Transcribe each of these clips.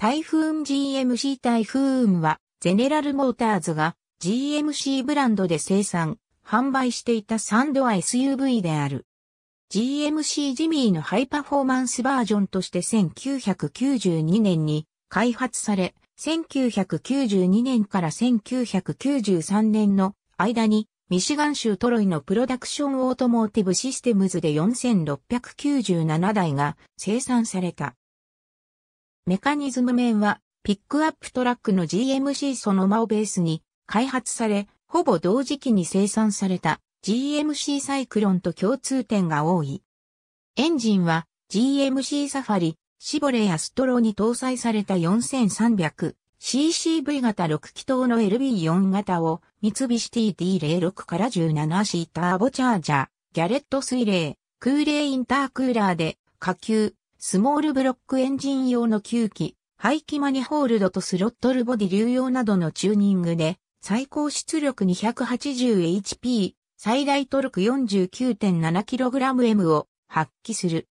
タイフーン GMC タイフーンは、ゼネラルモーターズが GMC ブランドで生産、販売していたサンドは SUV である。GMC ジミーのハイパフォーマンスバージョンとして1992年に開発され、1992年から1993年の間にミシガン州トロイのプロダクションオートモーティブシステムズで4697台が生産された。メカニズム面は、ピックアップトラックの GMC そのまをベースに開発され、ほぼ同時期に生産された GMC サイクロンと共通点が多い。エンジンは GMC サファリ、シボレやストローに搭載された 4300CCV 型6気筒の LB4 型を三菱 TD06 から17シーターボチャージャー、ギャレット水冷、空冷インタークーラーで下級スモールブロックエンジン用の吸気、排気マニホールドとスロットルボディ流用などのチューニングで、最高出力 280HP、最大トルク 49.7kgm を発揮する。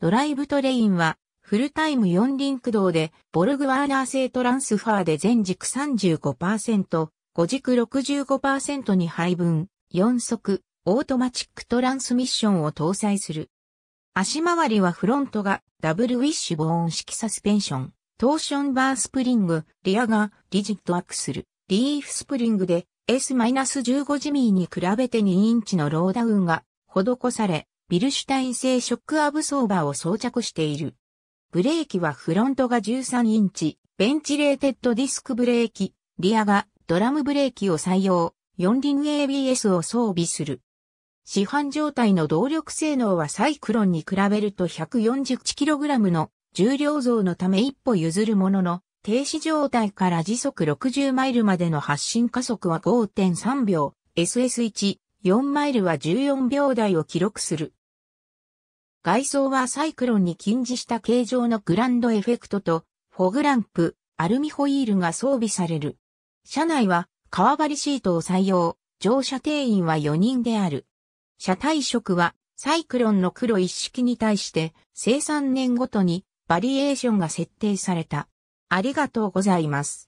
ドライブトレインは、フルタイム4輪駆動で、ボルグワーナー製トランスファーで全軸35%、5軸65%に配分、4速、オートマチックトランスミッションを搭載する。足回りはフロントがダブルウィッシュボーン式サスペンション、トーションバースプリング、リアがリジットアクスル、リーフスプリングで S-15 ジミーに比べて2インチのローダウンが施され、ビルシュタイン製ショックアブソーバーを装着している。ブレーキはフロントが13インチ、ベンチレーテッドディスクブレーキ、リアがドラムブレーキを採用、4輪 ABS を装備する。市販状態の動力性能はサイクロンに比べると 141kg の重量増のため一歩譲るものの、停止状態から時速60マイルまでの発進加速は5.3秒、SS1、4マイルは14秒台を記録する。外装はサイクロンに近似した形状のグランドエフェクトと、フォグランプ、アルミホイールが装備される。車内は、革張りシートを採用、乗車定員は4人である。車体色はサイクロンの黒一式に対して生産年ごとにバリエーションが設定された。ありがとうございます。